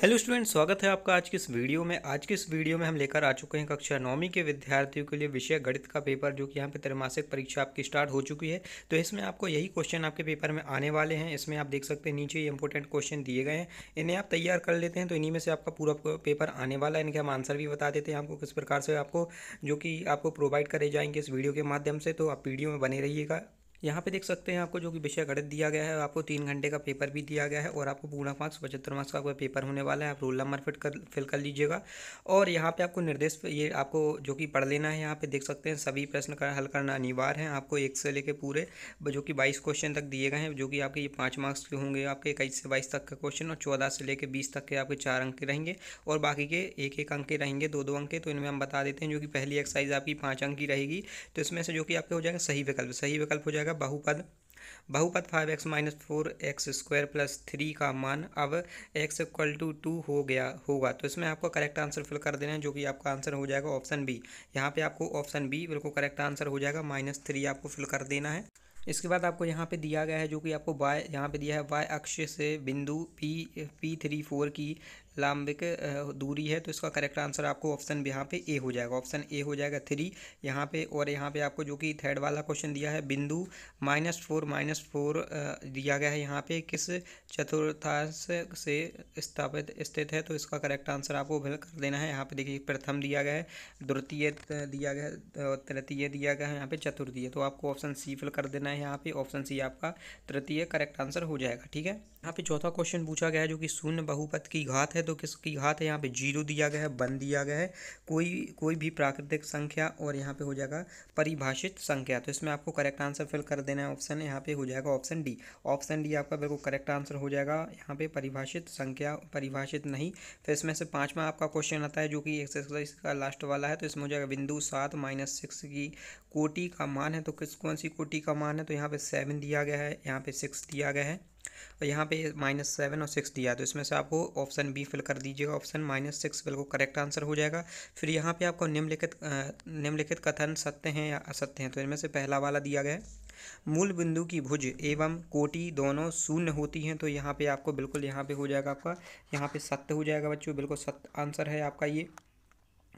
hello student स्वागत है आपका आज की इस वीडियो में आज के इस वीडियो में हम लेकर आ चुके हैं कक्षा नौवीं के विद्यार्थियों के लिए विषय गणित का पेपर जो कि यहाँ पे त्रैमासिक परीक्षा आपकी स्टार्ट हो चुकी है तो इसमें आपको यही क्वेश्चन आपके पेपर में आने वाले हैं इसमें आप देख सकते हैं नीचे इंपॉर्टेंट क्वेश्चन दिए गए हैं इन्हें आप तैयार कर लेते हैं तो इन्हीं में से आपका पूरा पेपर आने वाला है इनके हम आंसर भी बता देते हैं आपको किस प्रकार से आपको जो कि आपको प्रोवाइड करे जाएंगे इस वीडियो के माध्यम से तो आप वीडियो में बने रहिएगा यहाँ पे देख सकते हैं आपको जो कि विषय गणित दिया गया है आपको तीन घंटे का पेपर भी दिया गया है और आपको पूर्ण मार्क्स पचहत्तर मार्क्स का कोई पेपर होने वाला है आप रोल नंबर फिट कर फिल कर लीजिएगा और यहाँ पे आपको निर्देश ये आपको जो कि पढ़ लेना है यहाँ पे देख सकते हैं सभी प्रश्न का हल करना अनिवार्य है आपको एक से लेकर पूरे जो कि बाईस क्वेश्चन तक दिए गए हैं जो कि आपके ये पाँच मार्क्स के होंगे आपके इक्कीस से बाईस तक का क्वेश्चन और चौदह से लेकर बीस तक के आपके चार अंक के रहेंगे और बाकी के एक एक अंक के रहेंगे दो दो अंक के तो इनमें हम बता देते हैं जो कि पहली एक्सरसाइज आपकी पाँच अंक की रहेगी तो इसमें से जो कि आपके हो जाएगा सही विकल्प सही विकल्प हो जाएगा जाएगा बहुपद बहुपद five X minus four X square plus three का मान अब एक्स इक्वल टू टू हो गया होगा तो इसमें आपको करेक्ट आंसर फिल कर देना है जो कि आपका आंसर हो जाएगा ऑप्शन बी यहाँ पे आपको ऑप्शन बी बिल्कुल करेक्ट आंसर हो जाएगा माइनस थ्री आपको फिल कर देना है इसके बाद आपको यहाँ पे दिया गया है जो कि आपको वाई यहाँ पे दिया है वाई अक्ष से बिंदु पी पी थ्री फोर की लांबिक दूरी है तो इसका करेक्ट आंसर आपको ऑप्शन यहाँ पे ए हो जाएगा ऑप्शन ए हो जाएगा थ्री यहाँ पे और यहाँ पे आपको जो कि थर्ड वाला क्वेश्चन दिया है बिंदु माइनस फोर माइनस फोर दिया गया है यहाँ पे किस चतुर्थांश से स्थापित स्थित है तो इसका करेक्ट आंसर आपको भल कर देना है यहाँ पे देखिए प्रथम दिया गया है द्वितीय दिया गया है तृतीय दिया गया है यहाँ पे चतुर्थीय तो आपको ऑप्शन सी फिल कर देना है है यहाँ पे ऑप्शन सी आपका तृतीय करेक्ट आंसर हो जाएगा ठीक है यहाँ पे चौथा क्वेश्चन पूछा गया है जो कि शून्य बहुपद की घात है तो किसकी घात है यहाँ पे जीरो दिया गया है वन दिया गया है कोई कोई भी प्राकृतिक संख्या और यहाँ पे हो जाएगा परिभाषित संख्या तो इसमें आपको करेक्ट आंसर फिल कर देना है ऑप्शन यहाँ पे हो जाएगा ऑप्शन डी ऑप्शन डी आपका बिल्कुल करेक्ट आंसर हो जाएगा यहाँ पे परिभाषित संख्या परिभाषित नहीं फिर इसमें से पाँचवा आपका क्वेश्चन आता है जो कि एक्सरसाइज का लास्ट वाला है तो इसमें हो जाएगा बिंदु सात माइनस सिक्स की कोटि का मान है तो किस कौन सी कोटि का मान है तो यहाँ पे सेवन दिया गया है यहाँ पे सिक्स दिया गया है और यहाँ पे माइनस सेवन और सिक्स दिया तो इसमें से आपको ऑप्शन बी फिल कर दीजिएगा ऑप्शन माइनस सिक्स बिल्कुल करेक्ट आंसर हो जाएगा फिर यहाँ पे आपको निम्नलिखित निम्नलिखित कथन सत्य हैं या असत्य हैं तो इनमें से पहला वाला दिया गया है मूल बिंदु की भुज एवं कोटि दोनों शून्य होती हैं तो यहाँ पे आपको बिल्कुल यहाँ पे हो जाएगा आपका यहाँ पे सत्य हो जाएगा बच्चों बिल्कुल सत्य आंसर है आपका ये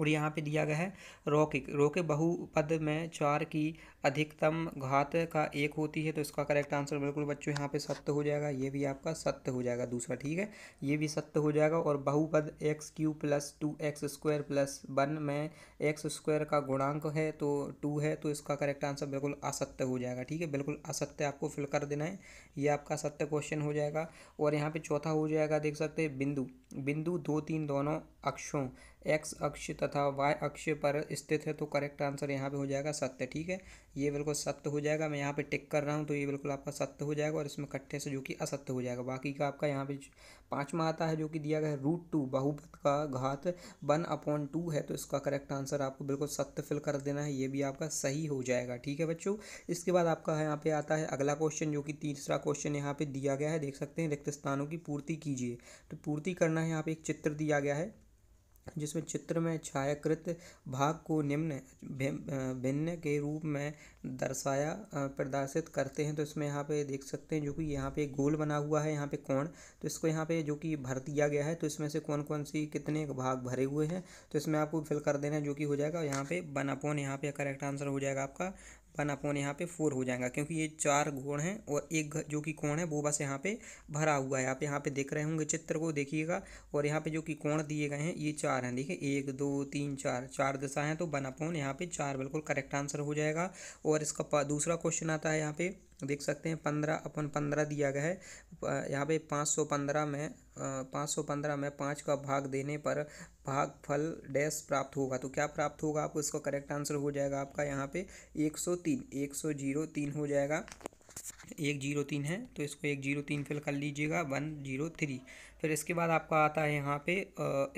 और यहाँ पे दिया गया है रोकिक किक रो के बहुपद में चार की अधिकतम घात का एक होती है तो इसका करेक्ट आंसर बिल्कुल बच्चों यहाँ पे सत्य हो जाएगा ये भी आपका सत्य हो जाएगा दूसरा ठीक है ये भी सत्य हो जाएगा और बहुपद x cube plus two x square plus one में एक्स स्क्वायर का गुणांक है तो टू है तो इसका करेक्ट आंसर बिल्कुल असत्य हो जाएगा ठीक है बिल्कुल असत्य आपको फिल कर देना है ये आपका सत्य क्वेश्चन हो जाएगा और यहाँ पर चौथा हो जाएगा देख सकते हैं बिंदु बिंदु दो तीन दोनों अक्षों एक्स अक्ष तथा वाई अक्ष पर स्थित है तो करेक्ट आंसर यहाँ पे हो जाएगा सत्य ठीक है ये बिल्कुल सत्य हो जाएगा मैं यहाँ पे टिक कर रहा हूँ तो ये बिल्कुल आपका सत्य हो जाएगा और इसमें कट्ठे से जो कि असत्य हो जाएगा बाकी का आपका यहाँ पे पाँचवा आता है जो कि दिया गया है रूट टू बहुपत का घात वन अपॉन टू है तो इसका करेक्ट आंसर आपको बिल्कुल सत्य फिल कर देना है ये भी आपका सही हो जाएगा ठीक है बच्चों इसके बाद आपका यहाँ पे आता है अगला क्वेश्चन जो कि तीसरा क्वेश्चन यहाँ पे दिया गया है देख सकते हैं रिक्त स्थानों की पूर्ति कीजिए तो पूर्ति करना है यहाँ पे एक चित्र दिया गया है जिसमें चित्र में छायाकृत भाग को निम्न भिन्न के रूप में दर्शाया प्रदर्शित करते हैं तो इसमें यहाँ पे देख सकते हैं जो कि यहाँ पे गोल बना हुआ है यहाँ पे कोण तो इसको यहाँ पे जो कि भर दिया गया है तो इसमें से कौन कौन सी कितने भाग भरे हुए हैं तो इसमें आपको फिल कर देना जो कि हो जाएगा यहाँ पे बनापोन यहाँ पे करेक्ट आंसर हो जाएगा आपका वन अपॉन यहाँ पे फोर हो जाएगा क्योंकि ये चार घोड़ हैं और एक जो कि कोण है वो बस यहाँ पे भरा हुआ है आप यहाँ पे देख रहे होंगे चित्र को देखिएगा और यहाँ पे जो कि कोण दिए गए हैं ये चार हैं देखिए एक दो तीन चार चार दशा हैं तो वन अपॉन यहाँ पे चार बिल्कुल करेक्ट आंसर हो जाएगा और इसका दूसरा क्वेश्चन आता है यहाँ पे देख सकते हैं पंद्रह अपन पंद्रह दिया गया है यहाँ पे पाँच सौ पंद्रह में पाँच सौ पंद्रह में पाँच का भाग देने पर भाग फल डैश प्राप्त होगा तो क्या प्राप्त होगा आपको इसका करेक्ट आंसर हो जाएगा आपका यहाँ पे एक सौ तीन एक सौ जीरो तीन हो जाएगा एक जीरो तीन है तो इसको एक जीरो तीन फिल कर लीजिएगा वन जीरो थ्री फिर इसके बाद आपका आता है यहाँ पे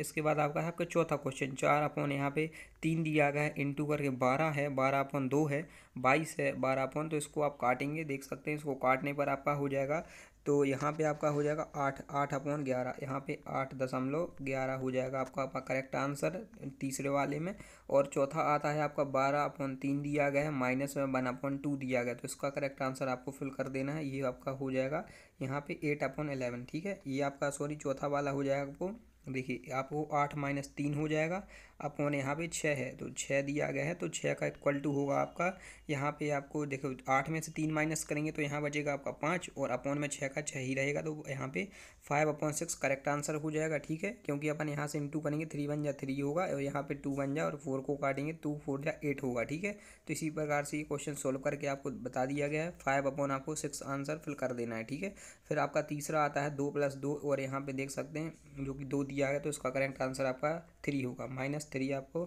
इसके बाद आपका है आपका चौथा क्वेश्चन चार अपॉन यहाँ पे तीन दिया गया है टू करके बारह है बारह अपॉन दो है बाईस है बारह अपॉन तो इसको आप काटेंगे देख सकते हैं इसको काटने पर आपका हो जाएगा तो यहाँ पे आपका हो जाएगा आठ आठ अपॉन ग्यारह यहाँ पे आठ दशमलव ग्यारह हो जाएगा आपका आपका करेक्ट आंसर तीसरे वाले में और चौथा आता है आपका बारह अपॉन तीन दिया गया है माइनस में वन अपॉन टू दिया गया तो इसका करेक्ट आंसर आपको फिल कर देना है ये आपका हो जाएगा यहाँ पे एट अपॉन एलेवन ठीक है ये आपका सॉरी चौथा वाला हो जाएगा आपको देखिए आपको आठ माइनस तीन हो जाएगा आपको मैंने यहाँ पे छः है तो छः दिया गया है तो छः का इक्वल टू होगा आपका यहाँ पे आपको देखो आठ में से तीन माइनस करेंगे तो यहाँ बचेगा आपका पाँच और अपॉन में छः का छः ही रहेगा तो यहाँ पे five upon six correct answer हो जाएगा ठीक है क्योंकि अपन यहाँ से इंटू करेंगे थ्री वन जा थ्री होगा और यहाँ पर टू वन जा और फोर को काटेंगे टू फोर या एट होगा ठीक है तो इसी प्रकार से ये क्वेश्चन सोल्व करके आपको बता दिया गया है फाइव अपॉन आपको सिक्स आंसर फिल कर देना है ठीक है फिर आपका तीसरा आता है दो प्लस दो और यहाँ पर देख सकते हैं जो कि दो दिया दिया गया तो इसका करेक्ट आंसर आपका थ्री होगा माइनस थ्री आपको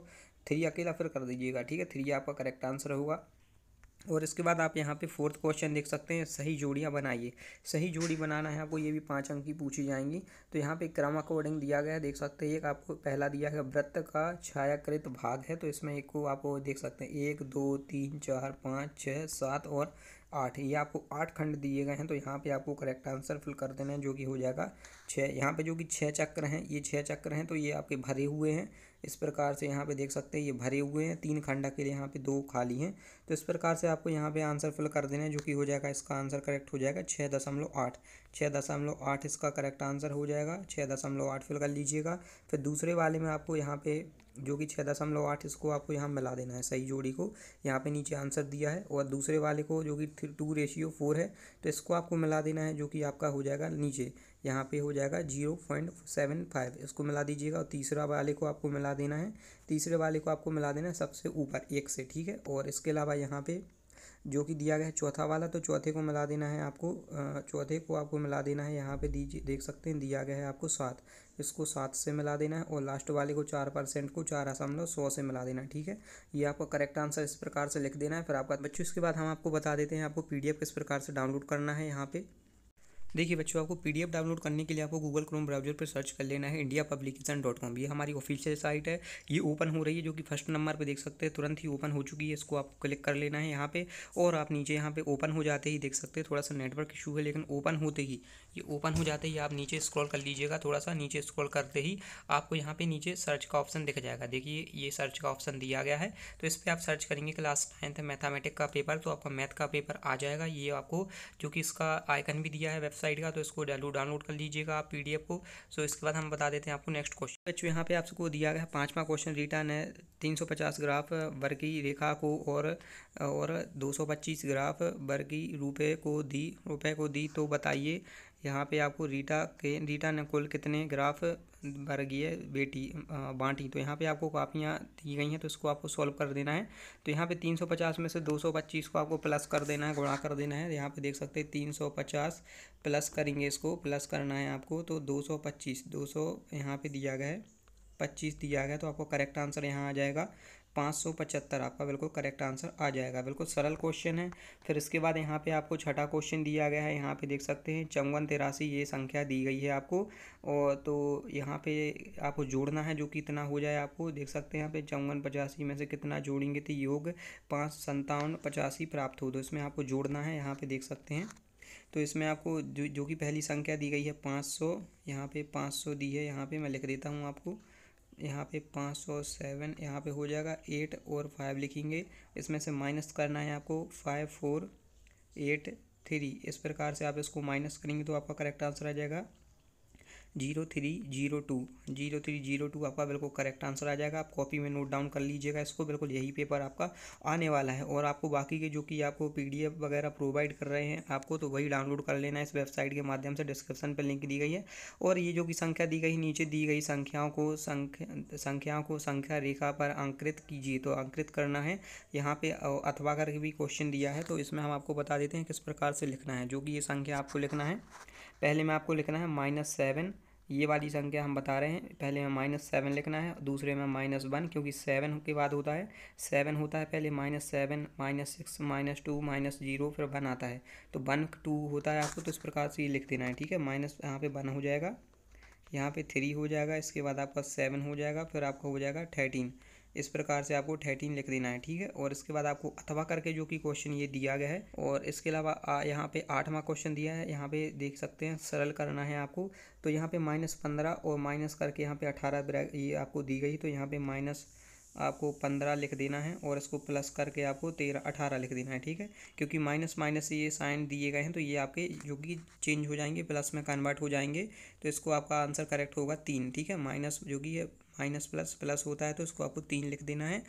थ्री अकेला फिर कर दीजिएगा ठीक है थ्री आपका करेक्ट आंसर होगा और इसके बाद आप यहाँ पे फोर्थ क्वेश्चन देख सकते हैं सही जोड़ियाँ बनाइए सही जोड़ी बनाना है आपको ये भी पाँच अंक की पूछी जाएंगी तो यहाँ पे क्रम अकॉर्डिंग दिया गया है देख सकते हैं एक आपको पहला दिया है व्रत का छायाकृत भाग है तो इसमें एक को आप देख सकते हैं एक दो तीन चार पाँच छः सात और आठ ये आपको आठ खंड दिए गए हैं तो यहाँ पे आपको करेक्ट आंसर फिल कर देना है जो कि हो जाएगा छः यहाँ पे जो कि छः चक्र हैं ये छः चक्र हैं तो ये आपके भरे हुए हैं इस प्रकार से यहाँ पे देख सकते हैं ये भरे हुए हैं तीन खंडा के लिए यहाँ पे दो खाली हैं तो इस प्रकार से आपको यहाँ पे आंसर फिल कर देना है जो कि हो जाएगा इसका आंसर करेक्ट हो जाएगा छः दशमलव आठ छः दशमलव आठ इसका करेक्ट आंसर हो जाएगा छः दशमलव आठ फिल कर लीजिएगा फिर दूसरे वाले में आपको यहाँ पे जो कि छः दशमलव आठ इसको आपको यहाँ मिला देना है सही जोड़ी को यहाँ पे नीचे आंसर दिया है और दूसरे वाले को जो कि टू रेशियो फोर है तो इसको आपको मिला देना है जो कि आपका हो जाएगा नीचे यहाँ पे हो जाएगा जीरो पॉइंट सेवन फाइव इसको मिला दीजिएगा और तीसरा वाले को आपको मिला देना है तीसरे वाले को आपको मिला देना है सबसे ऊपर एक से ठीक है और इसके अलावा यहाँ पे जो कि दिया गया है चौथा वाला तो चौथे को मिला देना है आपको चौथे को आपको मिला देना है यहाँ पे दीजिए देख सकते हैं दिया गया है आपको सात इसको सात से मिला देना है और लास्ट वाले को चार परसेंट को चार असमलव सौ से मिला देना है ठीक है ये आपका करेक्ट आंसर इस प्रकार से लिख देना है फिर आपका बच्चों इसके बाद हम आपको बता देते हैं आपको पी किस प्रकार से डाउनलोड करना है यहाँ पर देखिए बच्चों आपको पीडीएफ डाउनलोड करने के लिए आपको गूगल क्रोम ब्राउजर पर सर्च कर लेना है इंडिया पब्लिकेशन डॉट कॉम ये हमारी ऑफिशियल साइट है ये ओपन हो रही है जो कि फर्स्ट नंबर पर देख सकते हैं तुरंत ही ओपन हो चुकी है इसको आप क्लिक कर लेना है यहाँ पे और आप नीचे यहाँ पे ओपन हो जाते ही देख सकते हैं थोड़ा सा नेटवर्क इशू है लेकिन ओपन होते ही ये ओपन हो जाते ही आप नीचे स्क्रॉल कर लीजिएगा थोड़ा सा नीचे स्क्रॉल करते ही आपको यहाँ पे नीचे सर्च का ऑप्शन दिख जाएगा देखिए ये सर्च का ऑप्शन दिया गया है तो इस पर आप सर्च करेंगे क्लास टेंथ मैथामेटिक का पेपर तो आपका मैथ का पेपर आ जाएगा ये आपको जो कि इसका आइकन भी दिया है वेब वेबसाइट का तो इसको डालू डाउनलोड कर लीजिएगा आप पी को सो इसके बाद हम बता देते हैं आपको नेक्स्ट क्वेश्चन बच्चों यहाँ पे आपको दिया गया पाँचवा क्वेश्चन रिटर्न है 350 ग्राफ वर्गी रेखा को और और 225 ग्राफ वर्गी रुपए को दी रुपए को दी तो बताइए यहाँ पे आपको रीटा के रीटा ने कुल कितने ग्राफ वर्गीय बेटी बांटी तो यहाँ पे आपको कापियाँ दी गई हैं तो इसको आपको सॉल्व कर देना है तो यहाँ पे 350 में से 225 को आपको प्लस कर देना है गुणा कर देना है यहाँ पे देख सकते हैं 350 प्लस करेंगे इसको प्लस करना है आपको तो 225 200 यहाँ पर दिया गया है पच्चीस दिया गया तो आपको करेक्ट आंसर यहाँ आ जाएगा पाँच सौ पचहत्तर आपका बिल्कुल करेक्ट आंसर आ जाएगा बिल्कुल सरल क्वेश्चन है फिर इसके बाद यहाँ पे आपको छठा क्वेश्चन दिया गया है यहाँ पे देख सकते हैं चौवन तिरासी ये संख्या दी गई है आपको और तो यहाँ पे आपको जोड़ना है जो कितना हो जाए आपको देख सकते हैं यहाँ पे चौवन पचासी में से कितना जोड़ेंगे तो योग पाँच संतावन पचासी प्राप्त हो तो इसमें आपको जोड़ना है यहाँ पर देख सकते हैं तो इसमें आपको जो जो कि पहली संख्या दी गई है पाँच सौ यहाँ पे पाँच सौ दी है यहाँ पे मैं लिख देता हूँ आपको यहाँ पे पाँच सौ सेवन यहाँ पर हो जाएगा एट और फाइव लिखेंगे इसमें से माइनस करना है आपको फाइव फोर एट थ्री इस प्रकार से आप इसको माइनस करेंगे तो आपका करेक्ट आंसर आ जाएगा zero three zero two zero three zero two आपका बिल्कुल करेक्ट आंसर आ जाएगा आप कॉपी में नोट डाउन कर लीजिएगा इसको बिल्कुल यही पेपर आपका आने वाला है और आपको बाकी के जो कि आपको पी वगैरह प्रोवाइड कर रहे हैं आपको तो वही डाउनलोड कर लेना है इस वेबसाइट के माध्यम से डिस्क्रिप्शन पर लिंक दी गई है और ये जो कि संख्या दी गई नीचे दी गई संख्याओं को संख्या संख्याओं को संख्या रेखा पर अंकृत कीजिए तो अंकृत करना है यहाँ पर अथवा करके भी क्वेश्चन दिया है तो इसमें हम आपको बता देते हैं किस प्रकार से लिखना है जो कि ये संख्या आपको लिखना है पहले में आपको लिखना है माइनस सेवन ये वाली संख्या हम बता रहे हैं पहले में माइनस सेवन लिखना है दूसरे में माइनस वन क्योंकि सेवन के बाद होता है सेवन होता है पहले minus seven minus six minus two minus zero फिर वन आता है तो वन टू होता है आपको तो इस प्रकार से ये लिख देना है ठीक है माइनस यहाँ पे वन हो जाएगा यहाँ पे थ्री हो जाएगा इसके बाद आपका सेवन हो जाएगा फिर आपका हो जाएगा थर्टीन इस प्रकार से आपको थर्टीन लिख देना है ठीक है और इसके बाद आपको अथवा करके जो कि क्वेश्चन ये दिया गया है और इसके अलावा यहाँ पे आठवां क्वेश्चन दिया है यहाँ पे देख सकते हैं सरल करना है आपको तो यहाँ पे माइनस पंद्रह और माइनस करके यहाँ पे अठारह ये आपको दी गई तो यहाँ पे माइनस आपको पंद्रह लिख देना है और इसको प्लस करके आपको तेरह अठारह लिख देना है ठीक है क्योंकि माइनस माइनस ये साइन दिए गए हैं तो ये आपके जो कि चेंज हो जाएंगे प्लस में कन्वर्ट हो जाएंगे तो इसको आपका आंसर करेक्ट होगा तीन ठीक है माइनस जो कि माइनस प्लस प्लस होता है तो इसको आपको तीन लिख देना है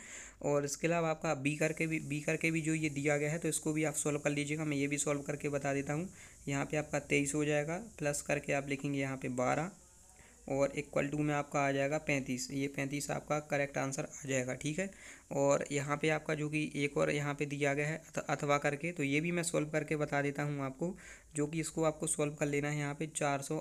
और इसके अलावा आपका बी करके भी बी करके भी जो ये दिया गया है तो इसको भी आप सॉल्व कर लीजिएगा मैं ये भी सॉल्व करके बता देता हूँ यहाँ पर आपका तेईस हो जाएगा प्लस करके आप लिखेंगे यहाँ पर बारह और इक्वल टू में आपका आ जाएगा पैंतीस ये पैंतीस आपका करेक्ट आंसर आ जाएगा ठीक है और यहाँ पे आपका जो कि एक और यहाँ पे दिया गया है अथवा करके तो ये भी मैं सॉल्व करके बता देता हूँ आपको जो कि इसको आपको सॉल्व कर लेना है यहाँ पे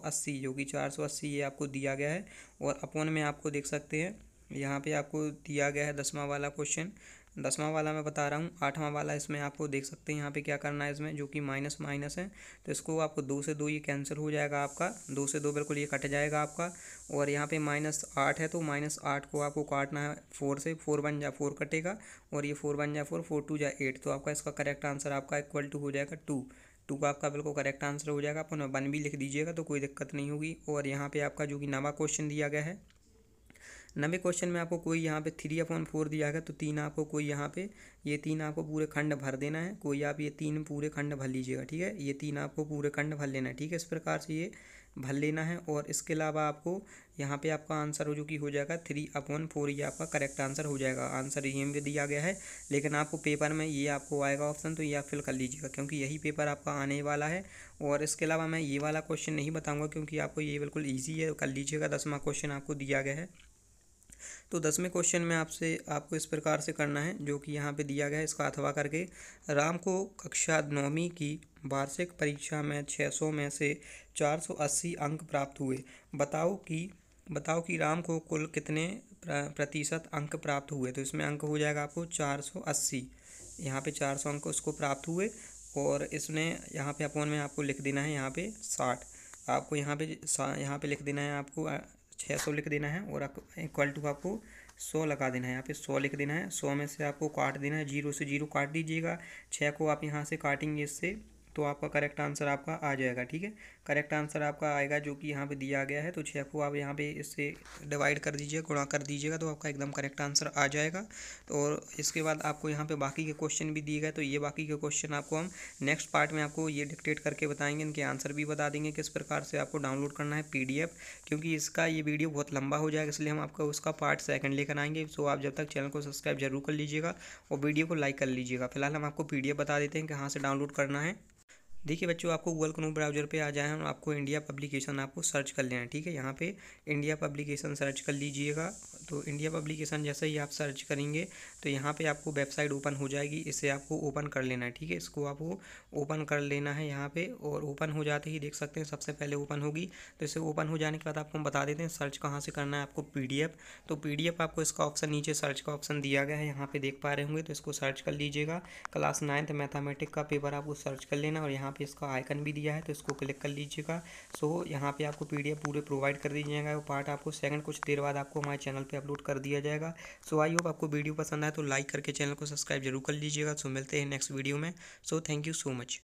अस्सी जो कि अस्सी ये आपको दिया गया है और अपन में आपको देख सकते हैं यहाँ पर आपको दिया गया है दसवा वाला क्वेश्चन दसवां वाला मैं बता रहा हूँ आठवां वाला इसमें आपको देख सकते हैं यहाँ पे क्या करना है इसमें जो कि माइनस माइनस है तो इसको आपको दो से दो ये कैंसिल हो जाएगा आपका दो से दो बिल्कुल ये कट जाएगा आपका और यहाँ पे माइनस आठ है तो माइनस आठ को आपको काटना है फोर से फोर वन या फोर कटेगा और ये फोर वन या फोर फोर टू या एट तो आपका इसका करेक्ट आंसर आपका इक्वल टू हो जाएगा टू टू का आपका बिल्कुल करेक्ट आंसर हो जाएगा उन्हें वन भी लिख दीजिएगा तो कोई दिक्कत नहीं होगी और यहाँ पे आपका जो कि नवा क्वेश्चन दिया गया है नवे क्वेश्चन में आपको कोई यहाँ पे थ्री अपॉन फोर दिया गया तो तीन आपको कोई यहाँ पे ये तीन आपको पूरे खंड भर देना है कोई आप ये तीन पूरे खंड भर लीजिएगा ठीक है ये तीन आपको पूरे खंड भर लेना है ठीक है इस प्रकार से ये भर लेना है और इसके अलावा आपको यहाँ पे आपका आंसर हो जो कि हो जाएगा थ्री अपॉन फोर ये आपका करेक्ट आंसर हो जाएगा आंसर ये में दिया गया है लेकिन आपको पेपर में ये आपको आएगा ऑप्शन तो ये आप फिल कर लीजिएगा क्योंकि यही पेपर आपका आने वाला है और इसके अलावा मैं ये वाला क्वेश्चन नहीं बताऊँगा क्योंकि आपको ये बिल्कुल ईजी है कर लीजिएगा दसवा क्वेश्चन आपको दिया गया है तो दसवें क्वेश्चन में आपसे आपको इस प्रकार से करना है जो कि यहाँ पे दिया गया है इसका अथवा करके राम को कक्षा नौवीं की वार्षिक परीक्षा में 600 में से 480 अंक प्राप्त हुए बताओ कि बताओ कि राम को कुल कितने प्रतिशत अंक प्राप्त हुए तो इसमें अंक हो जाएगा आपको चार सौ अस्सी यहाँ पे सौ अंक उसको प्राप्त हुए और इसने यहाँ पे अपॉन में आपको लिख देना है यहाँ पे साठ आपको यहाँ पे यहाँ पे लिख देना है आपको छः सौ लिख देना है और इक्वल टू आपको सौ लगा देना है यहाँ पे सौ लिख देना है सौ में से आपको काट देना है जीरो से जीरो काट दीजिएगा छः को आप यहाँ से काटेंगे इससे तो आपका करेक्ट आंसर आपका आ जाएगा ठीक है करेक्ट आंसर आपका आएगा जो कि यहाँ पे दिया गया है तो छः को आप यहाँ पे इससे डिवाइड कर दीजिए गुणा कर दीजिएगा तो आपका एकदम करेक्ट आंसर आ जाएगा तो और इसके बाद आपको यहाँ पे बाकी के क्वेश्चन भी दिए गए तो ये बाकी के क्वेश्चन आपको हम नेक्स्ट पार्ट में आपको ये डिक्टेट करके बताएंगे इनके आंसर भी बता देंगे किस प्रकार से आपको डाउनलोड करना है पी क्योंकि इसका ये वीडियो बहुत लंबा हो जाएगा इसलिए हम आपका उसका पार्ट सेकेंड लेकर आएंगे सो आप जब तक चैनल को सब्सक्राइब जरूर कर लीजिएगा और वीडियो को लाइक कर लीजिएगा फिलहाल हम आपको पी बता देते हैं कहाँ से डाउनलोड करना है देखिए बच्चों आपको गूगल क्रोम ब्राउजर पे आ जाए और आपको इंडिया पब्लिकेशन आपको सर्च कर लेना है ठीक है यहाँ पे इंडिया पब्लिकेशन सर्च कर लीजिएगा तो इंडिया पब्लिकेशन जैसे ही आप सर्च करेंगे तो यहाँ पे आपको वेबसाइट ओपन हो जाएगी इसे आपको ओपन कर लेना है ठीक है इसको आपको ओपन कर लेना है यहाँ पर और ओपन हो जाते ही देख सकते हैं सबसे पहले ओपन होगी तो इसे ओपन हो जाने के बाद आपको हम बता देते हैं सर्च कहाँ से करना है आपको पी तो पी आपको इसका ऑप्शन नीचे सर्च का ऑप्शन दिया गया है यहाँ पर देख पा रहे होंगे तो इसको सर्च कर लीजिएगा क्लास नाइन्थ मैथामेटिक का पेपर आपको सर्च कर लेना और यहाँ यहाँ पे इसका आइकन भी दिया है तो इसको क्लिक कर लीजिएगा सो यहाँ पे आपको पी पूरे प्रोवाइड कर दीजिएगा वो पार्ट आपको सेकंड कुछ देर बाद आपको हमारे चैनल पे अपलोड कर दिया जाएगा सो आई होप आपको वीडियो पसंद आए तो लाइक करके चैनल को सब्सक्राइब जरूर कर लीजिएगा सो मिलते हैं नेक्स्ट वीडियो में so thank you so much